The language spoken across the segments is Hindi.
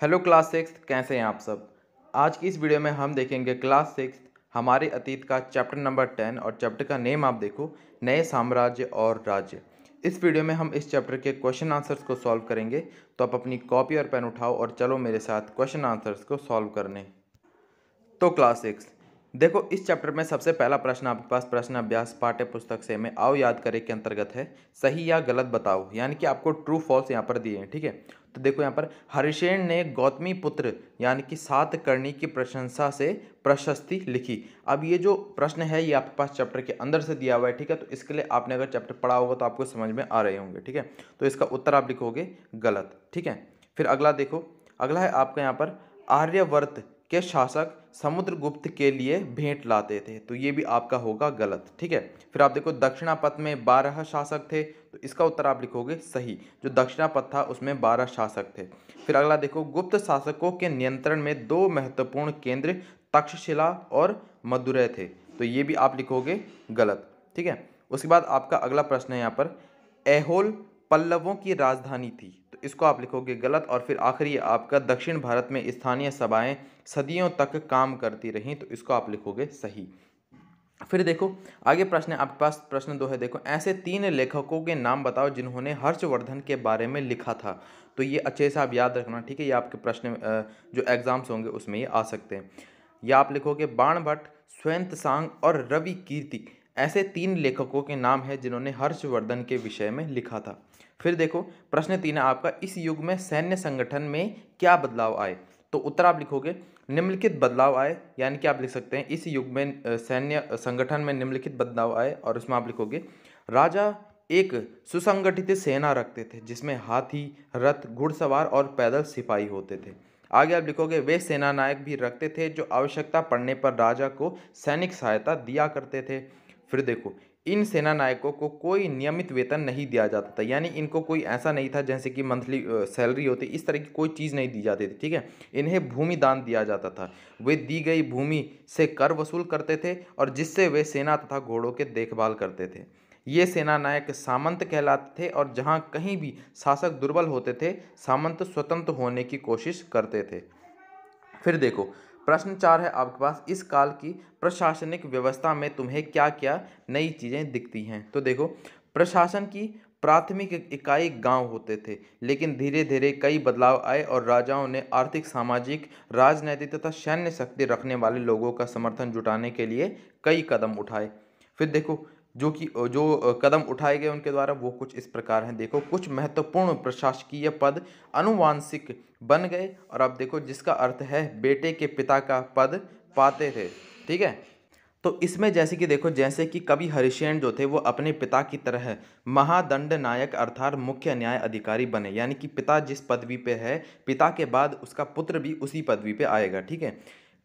हेलो क्लास सिक्स कैसे हैं आप सब आज की इस वीडियो में हम देखेंगे क्लास सिक्स हमारे अतीत का चैप्टर नंबर टेन और चैप्टर का नेम आप देखो नए साम्राज्य और राज्य इस वीडियो में हम इस चैप्टर के क्वेश्चन आंसर्स को सॉल्व करेंगे तो आप अपनी कॉपी और पेन उठाओ और चलो मेरे साथ क्वेश्चन आंसर्स को सॉल्व करने तो क्लास सिक्स देखो इस चैप्टर में सबसे पहला प्रश्न आपके पास प्रश्न अभ्यास पाठ्य पुस्तक से में आओ याद करें के अंतर्गत है सही या गलत बताओ यानी कि आपको ट्रू फॉल्स यहाँ पर दिए हैं ठीक है तो देखो यहाँ पर हरिशेन ने गौतमी पुत्र यानी कि सात कर्णी की प्रशंसा से प्रशस्ति लिखी अब ये जो प्रश्न है ये आपके पास चैप्टर के अंदर से दिया हुआ है ठीक है तो इसके लिए आपने अगर चैप्टर पढ़ा होगा तो आपको समझ में आ रहे होंगे ठीक है तो इसका उत्तर आप लिखोगे गलत ठीक है फिर अगला देखो अगला है आपका यहाँ पर आर्यवर्त के शासक समुद्रगुप्त के लिए भेंट लाते थे तो ये भी आपका होगा गलत ठीक है फिर आप देखो दक्षिणापथ में बारह शासक थे तो इसका उत्तर आप लिखोगे सही जो दक्षिणापथ था उसमें बारह शासक थे फिर अगला देखो गुप्त शासकों के नियंत्रण में दो महत्वपूर्ण केंद्र तक्षशिला और मदुरै थे तो ये भी आप लिखोगे गलत ठीक है उसके बाद आपका अगला प्रश्न है यहाँ पर एहोल पल्लवों की राजधानी थी तो इसको आप लिखोगे गलत और फिर आखिरी आपका दक्षिण भारत में स्थानीय सभाएं सदियों तक काम करती रहीं तो इसको आप लिखोगे सही फिर देखो आगे प्रश्न है आपके पास प्रश्न दो है देखो ऐसे तीन लेखकों के नाम बताओ जिन्होंने हर्षवर्धन के बारे में लिखा था तो ये अच्छे से आप याद रखना ठीक है ये आपके प्रश्न जो एग्ज़ाम्स होंगे उसमें ये आ सकते हैं या आप लिखोगे बाण भट्ट स्वयंत सांग और रवि कीर्ति ऐसे तीन लेखकों के नाम हैं जिन्होंने हर्षवर्धन के विषय में लिखा था फिर देखो प्रश्न तीन है आपका इस युग में सैन्य संगठन में क्या बदलाव आए तो उत्तर आप लिखोगे निम्नलिखित बदलाव आए यानी कि आप लिख सकते हैं इस युग में सैन्य संगठन में निम्नलिखित बदलाव आए और उसमें आप लिखोगे राजा एक सुसंगठित सेना रखते थे जिसमें हाथी रथ घुड़सवार और पैदल सिपाही होते थे आगे आप लिखोगे वे सेना नायक भी रखते थे जो आवश्यकता पड़ने पर राजा को सैनिक सहायता दिया करते थे फिर देखो इन सेनानायकों को कोई नियमित वेतन नहीं दिया जाता था यानी इनको कोई ऐसा नहीं था जैसे कि मंथली सैलरी होती इस तरह की कोई चीज़ नहीं दी जाती थी ठीक है इन्हें भूमि दान दिया जाता था वे दी गई भूमि से कर वसूल करते थे और जिससे वे सेना तथा घोड़ों के देखभाल करते थे ये सेनानायक सामंत कहलाते थे और जहाँ कहीं भी शासक दुर्बल होते थे सामंत स्वतंत्र होने की कोशिश करते थे फिर देखो प्रश्न चार है आपके पास इस काल की प्रशासनिक व्यवस्था में तुम्हें क्या क्या नई चीज़ें दिखती हैं तो देखो प्रशासन की प्राथमिक इकाई गांव होते थे लेकिन धीरे धीरे कई बदलाव आए और राजाओं ने आर्थिक सामाजिक राजनीतिक तथा सैन्य शक्ति रखने वाले लोगों का समर्थन जुटाने के लिए कई कदम उठाए फिर देखो जो कि जो कदम उठाए गए उनके द्वारा वो कुछ इस प्रकार हैं देखो कुछ महत्वपूर्ण प्रशासकीय पद अनुवांशिक बन गए और अब देखो जिसका अर्थ है बेटे के पिता का पद पाते थे ठीक है तो इसमें जैसे कि देखो जैसे कि कवि हरिशेन जो थे वो अपने पिता की तरह महादंड नायक अर्थात मुख्य न्याय अधिकारी बने यानी कि पिता जिस पदवी पे है पिता के बाद उसका पुत्र भी उसी पदवी पे आएगा ठीक है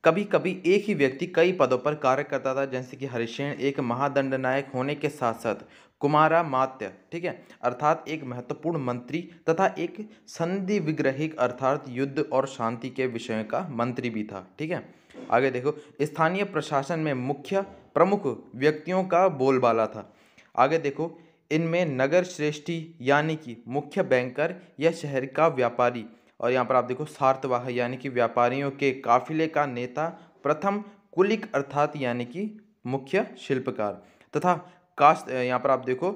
कभी कभी एक ही व्यक्ति कई पदों पर कार्य करता था जैसे कि हरिशेण एक महादंड नायक होने के साथ साथ कुमारा मात्य ठीक है अर्थात एक महत्वपूर्ण मंत्री तथा एक संधि विग्रहिक अर्थात युद्ध और शांति के विषय का मंत्री भी था ठीक है आगे देखो स्थानीय प्रशासन में मुख्य प्रमुख व्यक्तियों का बोलबाला था आगे देखो इनमें नगर श्रेष्ठी यानी कि मुख्य बैंकर या शहर का व्यापारी और यहाँ पर आप देखो सार्थवाह यानी कि व्यापारियों के काफिले का नेता प्रथम कुलिक अर्थात यानी कि मुख्य शिल्पकार तथा कास्त यहाँ पर आप देखो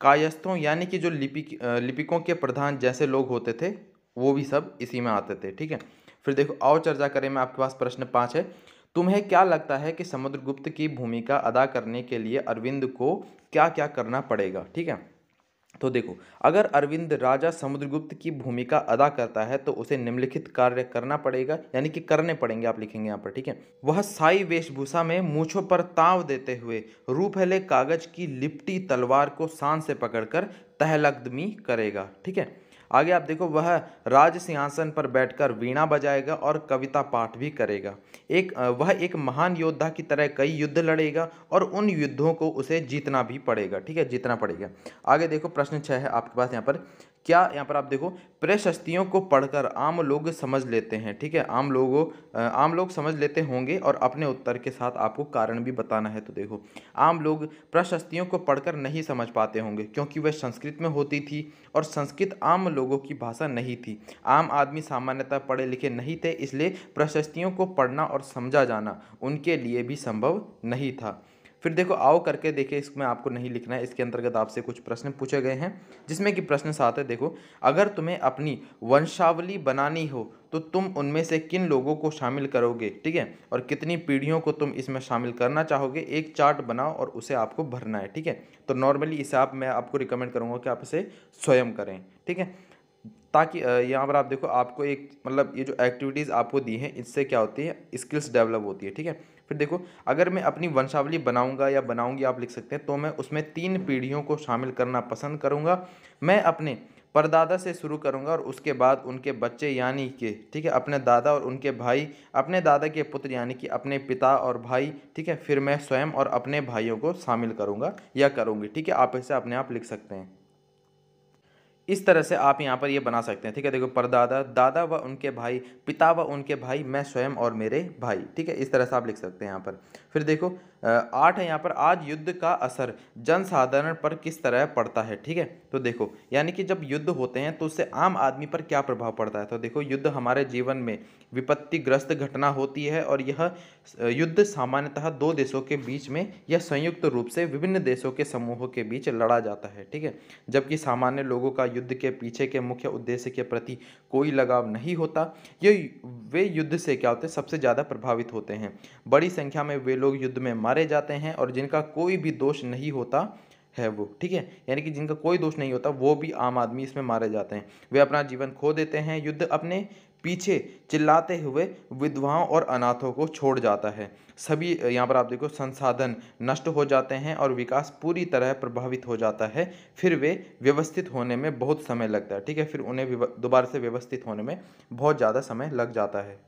कायस्थों यानी कि जो लिपिक लिपिकों के प्रधान जैसे लोग होते थे वो भी सब इसी में आते थे ठीक है फिर देखो और चर्चा करें मैं आपके पास प्रश्न पाँच है तुम्हें क्या लगता है कि समुद्रगुप्त की भूमिका अदा करने के लिए अरविंद को क्या क्या करना पड़ेगा ठीक है तो देखो अगर अरविंद राजा समुद्रगुप्त की भूमिका अदा करता है तो उसे निम्नलिखित कार्य करना पड़ेगा यानी कि करने पड़ेंगे आप लिखेंगे यहाँ पर ठीक है वह साई वेशभूषा में मूछों पर ताव देते हुए रू फैले कागज की लिपटी तलवार को सांस से पकड़कर तहलकदमी करेगा ठीक है आगे आप देखो वह राज सिंहासन पर बैठकर वीणा बजाएगा और कविता पाठ भी करेगा एक वह एक महान योद्धा की तरह कई युद्ध लड़ेगा और उन युद्धों को उसे जीतना भी पड़ेगा ठीक है जीतना पड़ेगा आगे देखो प्रश्न छः है आपके पास यहाँ पर क्या यहाँ पर आप देखो प्रशस्तियों को पढ़कर आम लोग समझ लेते हैं ठीक है आम लोगों आम लोग समझ लेते होंगे और अपने उत्तर के साथ आपको कारण भी बताना है तो देखो आम लोग प्रशस्तियों को पढ़कर नहीं समझ पाते होंगे क्योंकि वह संस्कृत में होती थी और संस्कृत आम लोगों की भाषा नहीं थी आम आदमी सामान्यतः पढ़े लिखे नहीं थे इसलिए प्रशस्तियों को पढ़ना और समझा जाना उनके लिए भी संभव नहीं था फिर देखो आओ करके देखिए इसमें आपको नहीं लिखना है इसके अंतर्गत आपसे कुछ प्रश्न पूछे गए हैं जिसमें कि प्रश्न सात है देखो अगर तुम्हें अपनी वंशावली बनानी हो तो तुम उनमें से किन लोगों को शामिल करोगे ठीक है और कितनी पीढ़ियों को तुम इसमें शामिल करना चाहोगे एक चार्ट बनाओ और उसे आपको भरना है ठीक है तो नॉर्मली इसे आप मैं आपको रिकमेंड करूँगा कि आप इसे स्वयं करें ठीक है ताकि यहाँ पर आप देखो आपको एक मतलब ये जो एक्टिविटीज़ आपको दी हैं इससे क्या होती है स्किल्स डेवलप होती है ठीक है फिर देखो अगर मैं अपनी वंशावली बनाऊंगा या बनाऊंगी आप लिख सकते हैं तो मैं उसमें तीन पीढ़ियों को शामिल करना पसंद करूंगा मैं अपने परदादा से शुरू करूंगा और उसके बाद उनके बच्चे यानी के ठीक है अपने दादा और उनके भाई अपने दादा के पुत्र यानी कि अपने पिता और भाई ठीक है फिर मैं स्वयं और अपने भाइयों को शामिल करूँगा या करूँगी ठीक है आप इसे अपने आप लिख सकते हैं इस तरह से आप यहाँ पर ये बना सकते हैं ठीक है देखो परदादा दादा व उनके भाई पिता व उनके भाई मैं स्वयं और मेरे भाई ठीक है इस तरह से आप लिख सकते हैं यहाँ पर फिर देखो आठ है यहाँ पर आज युद्ध का असर जनसाधारण पर किस तरह पड़ता है ठीक है तो देखो यानी कि जब युद्ध होते हैं तो उससे आम आदमी पर क्या प्रभाव पड़ता है तो देखो युद्ध हमारे जीवन में विपत्तिग्रस्त घटना होती है और यह युद्ध सामान्यतः दो देशों के बीच में या संयुक्त रूप से विभिन्न देशों के समूहों के बीच लड़ा जाता है ठीक है जबकि सामान्य लोगों का युद्ध के पीछे के मुख्य उद्देश्य के प्रति कोई लगाव नहीं होता ये वे युद्ध से क्या होते हैं सबसे ज़्यादा प्रभावित होते हैं बड़ी संख्या में वे लोग युद्ध में मारे जाते हैं और जिनका कोई भी दोष नहीं होता है वो ठीक है यानी कि जिनका कोई दोष नहीं होता वो भी आम आदमी इसमें मारे जाते हैं वे अपना जीवन खो देते हैं युद्ध अपने पीछे चिल्लाते हुए विधवाओं और अनाथों को छोड़ जाता है सभी यहाँ पर आप देखो संसाधन नष्ट हो जाते हैं और विकास पूरी तरह प्रभावित हो जाता है फिर वे व्यवस्थित होने में बहुत समय लगता है ठीक है फिर उन्हें दोबारा से व्यवस्थित होने में बहुत ज़्यादा समय लग जाता है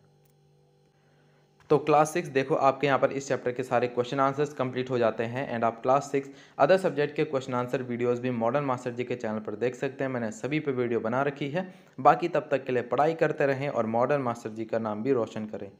तो क्लास सिक्स देखो आपके यहाँ पर इस चैप्टर के सारे क्वेश्चन आंसर्स कंप्लीट हो जाते हैं एंड आप क्लास सिक्स अदर सब्जेक्ट के क्वेश्चन आंसर वीडियोस भी मॉडर्न मास्टर जी के चैनल पर देख सकते हैं मैंने सभी पे वीडियो बना रखी है बाकी तब तक के लिए पढ़ाई करते रहें और मॉडर्न मास्टर जी का नाम भी रोशन करें